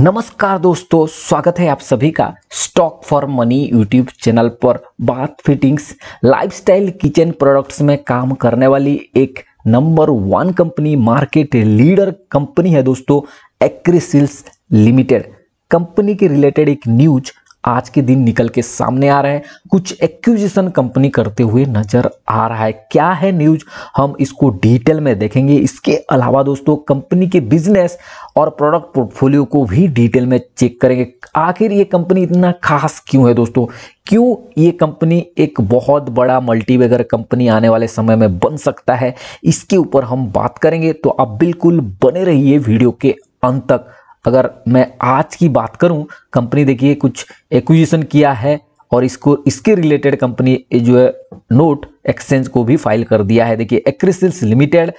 नमस्कार दोस्तों स्वागत है आप सभी का stock for money YouTube channel पर bath fittings lifestyle kitchen products में काम करने वाली एक number one company market leader company है दोस्तों एक्रीसिल्स लिमिटेड कंपनी के रिलेटेड एक न्यूज आज के दिन निकल के सामने आ रहा है कुछ एक्विजिशन कंपनी करते हुए नजर आ रहा है क्या है न्यूज हम इसको डिटेल में देखेंगे इसके अलावा दोस्तों कंपनी के बिजनेस और प्रोडक्ट पोर्टफोलियो को भी डिटेल में चेक करेंगे आखिर ये कंपनी इतना खास क्यों है दोस्तों क्यों ये कंपनी एक बहुत बड़ा मल्टीवेगर कंपनी आने वाले समय में बन सकता है इसके ऊपर हम बात करेंगे तो आप बिल्कुल बने रहिए वीडियो के अंत तक अगर मैं आज की बात करूं कंपनी देखिए कुछ एक्विजिशन किया है और इसको इसके रिलेटेड कंपनी जो है नोट एक्सचेंज को भी फाइल कर दिया है देखिए Acrysils limited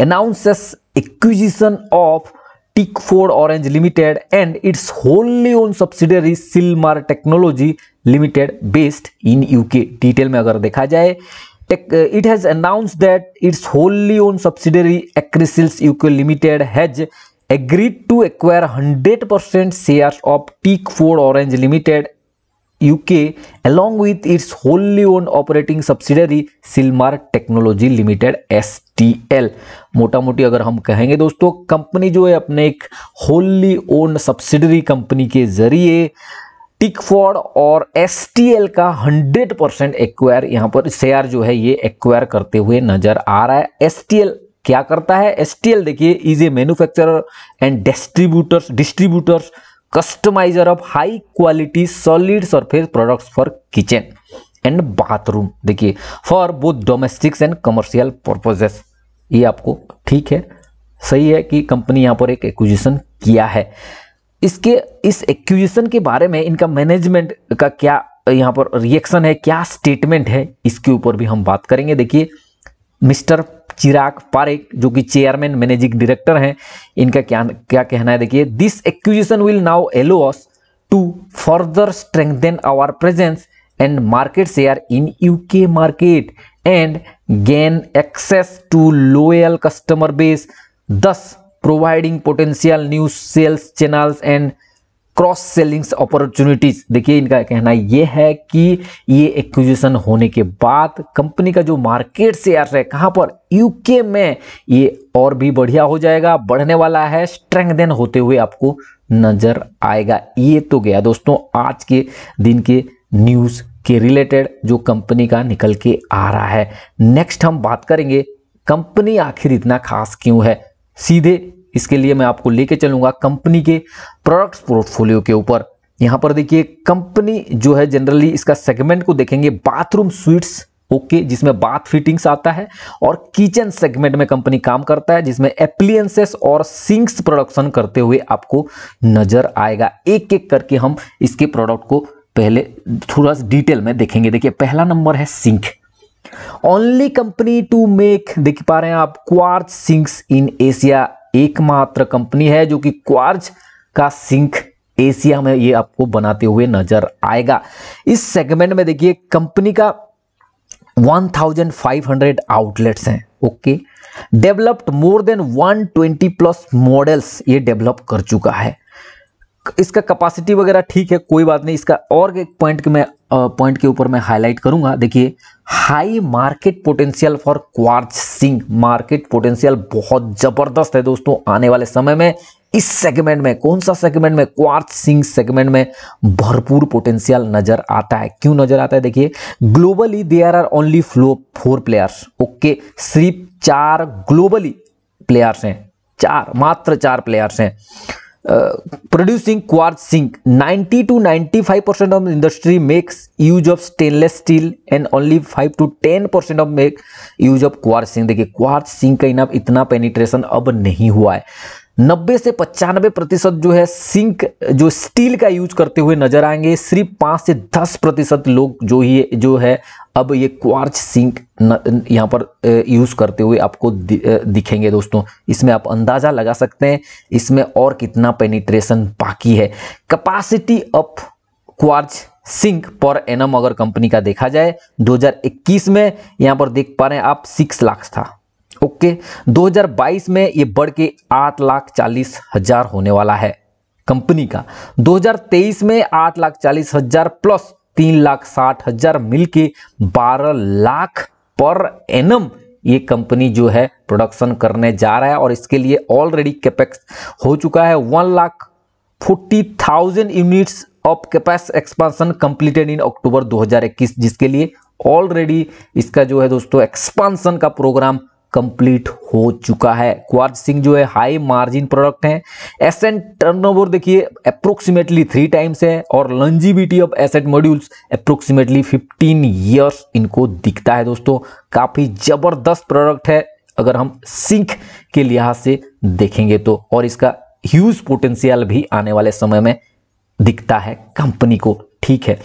announces acquisition of Tickford Orange limited and its wholly owned subsidiary Sylmar technology limited based in UK detail में अगर देखा जाए it has announce that its wholly owned subsidiary Acrysils UK limited has agreed to acquire hundred percent share of Tickford Orange limited UK along with its wholly owned operating subsidiary Silmar Technology Limited STL मोटा मोटी अगर हम कहेंगे दोस्तों company जो है अपने एक wholly owned subsidiary कंपनी के जरिए टिकफॉर्ड और एस का 100 परसेंट एक्वायर यहाँ पर शेयर जो है ये एक्वायर करते हुए नजर आ रहा है एस क्या करता है एस देखिए is a manufacturer and distributors distributors customizer of high quality solid surface products for kitchen and bathroom देखिए for both domestics and commercial purposes ये आपको ठीक है सही है कि कंपनी यहाँ पर एक एक्विजिशन किया है इसके इस एक्विजिशन के बारे में इनका मैनेजमेंट का क्या यहाँ पर रिएक्शन है क्या स्टेटमेंट है इसके ऊपर भी हम बात करेंगे देखिए मिस्टर चिराग पारेख जो कि चेयरमैन मैनेजिंग डायरेक्टर हैं इनका क्या क्या कहना है देखिए this acquisition will now allow us to further strengthen our presence and market share in UK market and gain access to loyal customer base thus providing potential new sales channels and cross sellings opportunities देखिए इनका कहना यह है कि ये acquisition होने के बाद कंपनी का जो मार्केट शेयर है कहाँ पर यूके में ये और भी बढ़िया हो जाएगा बढ़ने वाला है स्ट्रेंथन होते हुए आपको नजर आएगा ये तो गया दोस्तों आज के दिन के न्यूज़ के रिलेटेड जो कंपनी का निकल के आ रहा है नेक्स्ट हम बात करेंगे कंपनी आखिर इतना खास क्यों है सीधे इसके लिए मैं आपको लेके चलूंगा कंपनी के प्रोडक्ट पोर्टफोलियो के ऊपर यहां पर देखिए कंपनी जो है जनरली इसका सेगमेंट को देखेंगे बाथरूम स्वीट्स ओके okay, जिसमें बाथ फिटिंग्स आता है और किचन सेगमेंट में कंपनी काम करता है जिसमें एप्लियंसेस और सिंक्स प्रोडक्शन करते हुए आपको नजर आएगा एक एक करके हम इसके प्रोडक्ट को पहले थोड़ा सा डिटेल में देखेंगे देखिए पहला नंबर है sink only company to make देख पा रहे हैं आप क्वार्थ सिंक्स इन एशिया एकमात्र कंपनी है जो कि क्वार्ज का सिंक एशिया में ये आपको बनाते हुए नजर आएगा इस सेगमेंट में देखिए कंपनी का 1500 आउटलेट्स हैं okay developed more than 120 plus models ये डेवलप कर चुका है इसका कैपेसिटी वगैरह ठीक है कोई बात नहीं इसका और एक पॉइंट मैं पॉइंट के ऊपर मैं हाईलाइट करूंगा देखिए high market potential for quartz sink market potential बहुत ज़बरदस्त है दोस्तों आने वाले समय में इस सेगमेंट में कौन सा सेगमेंट में क्वार्ज सिंह सेगमेंट में भरपूर पोटेंशियल नजर आता है क्यों नजर आता है देखिए ग्लोबली देयर आर ओनली फ्लो फोर प्लेयर्स ओके सिर्फ चार ग्लोबली प्लेयर्स हैं चार मात्र चार प्लेयर्स हैं producing quartz zinc 90 to 95 percent of industry makes use of stainless steel and only 5 to 10 percent of make use of quartz zinc देखिए quartz zinc का इना इतना पेनिट्रेशन अब नहीं हुआ है नब्बे से पचानबे प्रतिशत जो है सिंक जो स्टील का यूज करते हुए नजर आएंगे सिर्फ पाँच से दस प्रतिशत लोग जो ही जो है अब ये क्वार्च सिंक यहाँ पर यूज़ करते हुए आपको दिखेंगे दोस्तों इसमें आप अंदाज़ा लगा सकते हैं इसमें और कितना पेनिट्रेशन बाकी है capacity of quartz sink per annum अगर कंपनी का देखा जाए 2021 में यहाँ पर देख पा रहे हैं आप सिक्स लाख था ओके 2022 में ये बढ़ के आठ लाख चालीस हजार होने वाला है कंपनी का 2023 में आठ लाख चालीस हजार प्लस तीन लाख साठ हजार के बारह लाख पर एनम ये कंपनी जो है प्रोडक्शन करने जा रहा है और इसके लिए ऑलरेडी कैपेक्स हो चुका है one lakh forty thousand units of capacity expansion completed in October 2021 जिसके लिए ऑलरेडी इसका जो है दोस्तों एक्सपांसन का प्रोग्राम कंप्लीट हो चुका है क्वार्ज सिंह जो है हाई मार्जिन प्रोडक्ट है एसेंट टर्नओवर देखिए अप्रोक्सीमेटली थ्री टाइम्स है और longevity of asset modules approximately 15 years इनको दिखता है दोस्तों काफ़ी ज़बरदस्त प्रोडक्ट है अगर हम सिंक के लिहाज से देखेंगे तो और इसका ह्यूज पोटेंशियल भी आने वाले समय में दिखता है कंपनी को ठीक है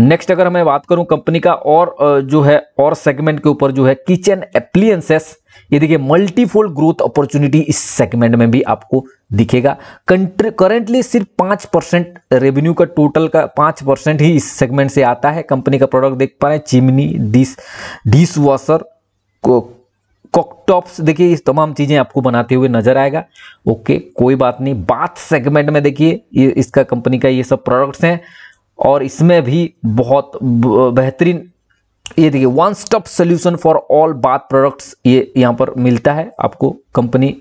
नेक्स्ट अगर मैं बात करूं कंपनी का और जो है और सेगमेंट के ऊपर जो है किचन एप्लियंसेस ये देखिए मल्टीफोल्ड ग्रोथ अपॉर्चुनिटी इस सेगमेंट में भी आपको दिखेगा करेंटली सिर्फ पांच परसेंट रेवेन्यू का टोटल का पांच परसेंट ही इस सेगमेंट से आता है कंपनी का प्रोडक्ट देख पा रहे हैं चिमनी डिस डिश वॉशर कॉकटॉप्स देखिए इस तमाम चीज़ें आपको बनाते हुए नजर आएगा ओके कोई बात नहीं बाथ सेगमेंट में देखिए इसका कंपनी का ये सब प्रोडक्ट्स हैं और इसमें भी बहुत बेहतरीन ये देखिए one stop solution for all bath products ये यहाँ पर मिलता है आपको कंपनी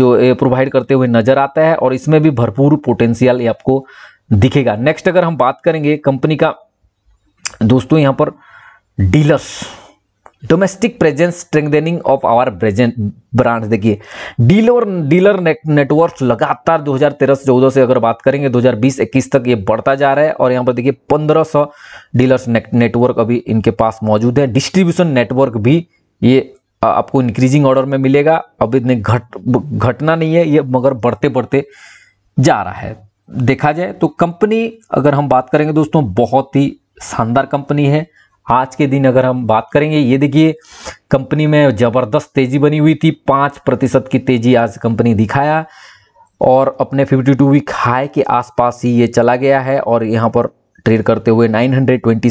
जो प्रोवाइड करते हुए नज़र आता है और इसमें भी भरपूर पोटेंशियल आपको दिखेगा नेक्स्ट अगर हम बात करेंगे कंपनी का दोस्तों यहाँ पर dealers domestic presence strengthening of our brand देखिए डीलर डीलर नेटवर्क लगातार 2013 से 14 से अगर बात करेंगे 2020-21 तक ये बढ़ता जा रहा है और यहाँ पर देखिए 1500 डीलर्स नेटवर्क अभी इनके पास मौजूद है डिस्ट्रीब्यूशन नेटवर्क भी ये आपको इंक्रीजिंग ऑर्डर में मिलेगा अभी इतने घट घटना नहीं है ये मगर बढ़ते बढ़ते जा रहा है देखा जाए तो कंपनी अगर हम बात करेंगे दोस्तों बहुत ही शानदार कंपनी है आज के दिन अगर हम बात करेंगे ये देखिए कंपनी में ज़बरदस्त तेज़ी बनी हुई थी पाँच प्रतिशत की तेज़ी आज कंपनी दिखाया और अपने 52 वीक हाई के आसपास ही ये चला गया है और यहाँ पर ट्रेड करते हुए नाइन हंड्रेड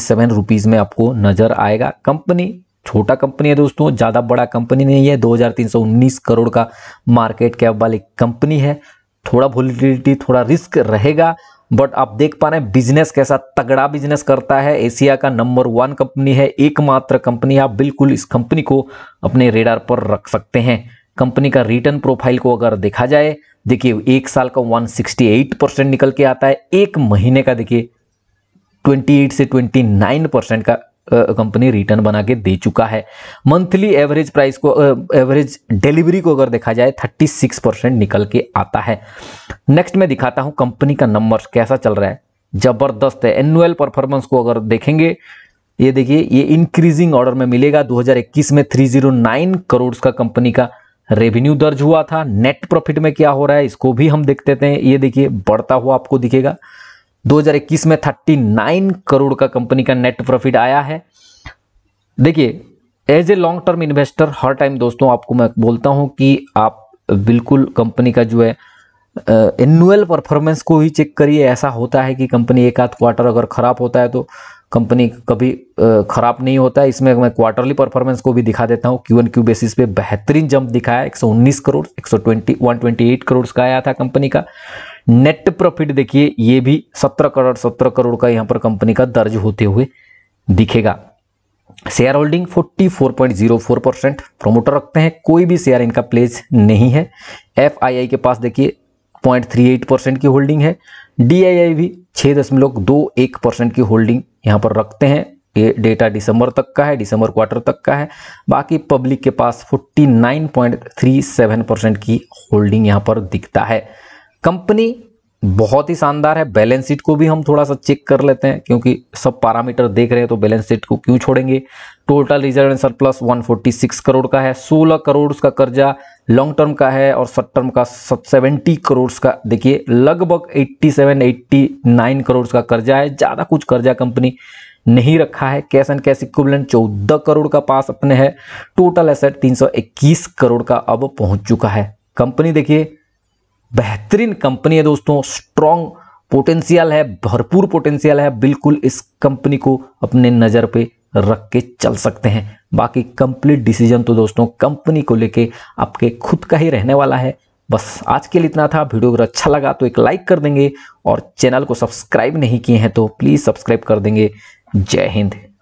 में आपको नज़र आएगा कंपनी छोटा कंपनी है दोस्तों ज़्यादा बड़ा कंपनी नहीं है 2319 करोड़ का मार्केट कैप वाली कंपनी है थोड़ा वोलिडिलिटी थोड़ा रिस्क रहेगा बट आप देख पा रहे हैं बिजनेस कैसा तगड़ा बिजनेस करता है एशिया का नंबर वन कंपनी है एकमात्र कंपनी आप बिल्कुल इस कंपनी को अपने रेडार पर रख सकते हैं कंपनी का रिटर्न प्रोफाइल को अगर देखा जाए देखिए एक साल का 168 परसेंट निकल के आता है एक महीने का देखिए 28 से 29 परसेंट का कंपनी रिटर्न बना के दे चुका है मंथली एवरेज प्राइस को एवरेज डिलीवरी को अगर देखा जाए 36 परसेंट निकल के आता है नेक्स्ट मैं दिखाता हूं कंपनी का नंबर कैसा चल रहा है जबरदस्त है एनुअल परफॉर्मेंस को अगर देखेंगे ये देखिए ये इंक्रीजिंग ऑर्डर में मिलेगा 2021 में 309 करोड़ का कंपनी का रेवेन्यू दर्ज हुआ था नेट प्रॉफिट में क्या हो रहा है इसको भी हम देखते थे ये देखिए बढ़ता हुआ आपको दिखेगा 2021 में 39 करोड़ का कंपनी का नेट प्रॉफिट आया है देखिए as a long term investor हर टाइम दोस्तों आपको मैं बोलता हूं कि आप बिल्कुल कंपनी का जो है एनुअल परफॉर्मेंस को ही चेक करिए ऐसा होता है कि कंपनी एक आध क्वार्टर अगर ख़राब होता है तो कंपनी कभी ख़राब नहीं होता है इसमें मैं क्वार्टरली परफॉर्मेंस को भी दिखा देता हूँ क्यू एन क्यू बेसिस पे बेहतरीन जंप दिखाया 119 करोड़ 120 128 करोड़ का आया था कंपनी का नेट प्रॉफिट देखिए ये भी सत्रह करोड़ सत्रह करोड़ का यहाँ पर कंपनी का दर्ज होते हुए दिखेगा शेयर होल्डिंग 44.04 परसेंट प्रोमोटर रखते हैं कोई भी शेयर इनका प्लेज नहीं है एफ के पास देखिए 0.38 परसेंट की होल्डिंग है डी भी छह दशमलव दो एक परसेंट की होल्डिंग यहाँ पर रखते हैं ये डेटा दिसंबर तक का है दिसंबर क्वार्टर तक का है बाकी पब्लिक के पास 49.37 परसेंट की होल्डिंग यहां पर दिखता है कंपनी बहुत ही शानदार है बैलेंस शीट को भी हम थोड़ा सा चेक कर लेते हैं क्योंकि सब पैरामीटर देख रहे हैं तो बैलेंस शीट को क्यों छोड़ेंगे total reserve and surplus 146 crore का है 16 करोड़ का कर्जा लॉन्ग टर्म का है और शॉर्ट टर्म का 70 करोड़ का देखिए लगभग 87 89 करोड़ का कर्जा है ज़्यादा कुछ कर्जा कंपनी नहीं रखा है कैश एंड कैश इक्विवेलेंट चौदह करोड़ का पास अपने है टोटल एसेट तीन करोड़ का अब पहुंच चुका है कंपनी देखिए बेहतरीन कंपनी है दोस्तों स्ट्रॉन्ग पोटेंशियल है भरपूर पोटेंशियल है बिल्कुल इस कंपनी को अपने नज़र पे रख के चल सकते हैं बाकी कंप्लीट डिसीजन तो दोस्तों कंपनी को लेके आपके खुद का ही रहने वाला है बस आज के लिए इतना था वीडियो अगर अच्छा लगा तो एक लाइक कर देंगे और चैनल को सब्सक्राइब नहीं किए हैं तो प्लीज़ सब्सक्राइब कर देंगे जय हिंद